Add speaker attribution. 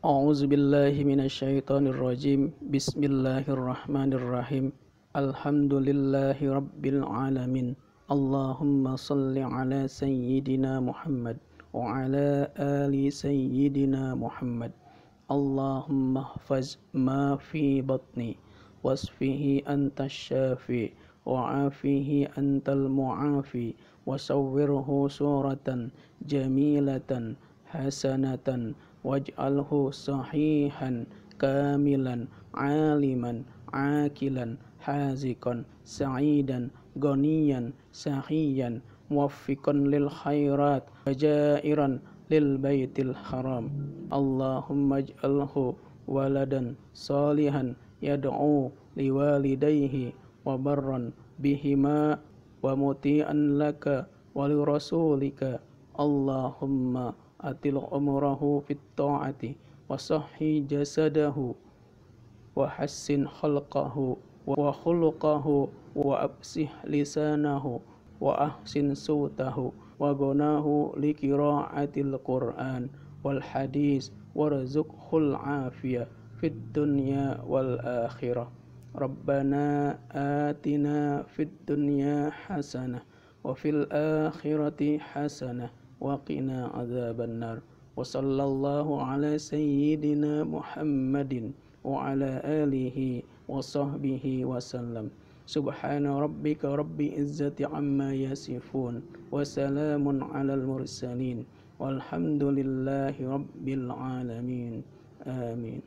Speaker 1: أعوذ بالله من الشيطان الرجيم بسم الله الرحمن الرحيم الحمد لله رب العالمين اللهم صل على سيدنا محمد وعلى آل سيدنا محمد اللهم احفظ ما في بطني واصفه أنت الشافي وعافيه أنت المعافي وصوره صورة جميلة حسنة waj'alhu sahihan kamilan aliman akilan hazikan sa'idan goniyan sahiyan muwaffiqan lil khairat wajairan lil baitil haram Allahumma ij'alhu waladan salihan yad'u liwalidayhi wa barran bihima wa muti'an laka wa li rasulika Allahumma أطل عمره في الطاعة وصحي جسده وحسن خلقه وخلقه وأبسح لسانه وأحسن صوته وغناه لقراءة القرآن والحديث وارزقه العافية في الدنيا والآخرة ربنا آتنا في الدنيا حسنة وفي الآخرة حسنة وقنا عذاب النار وصلى الله على سيدنا محمد وعلى آله وصحبه وسلم سبحان ربك رب عزة عما يصفون وسلام على المرسلين والحمد لله رب العالمين آمين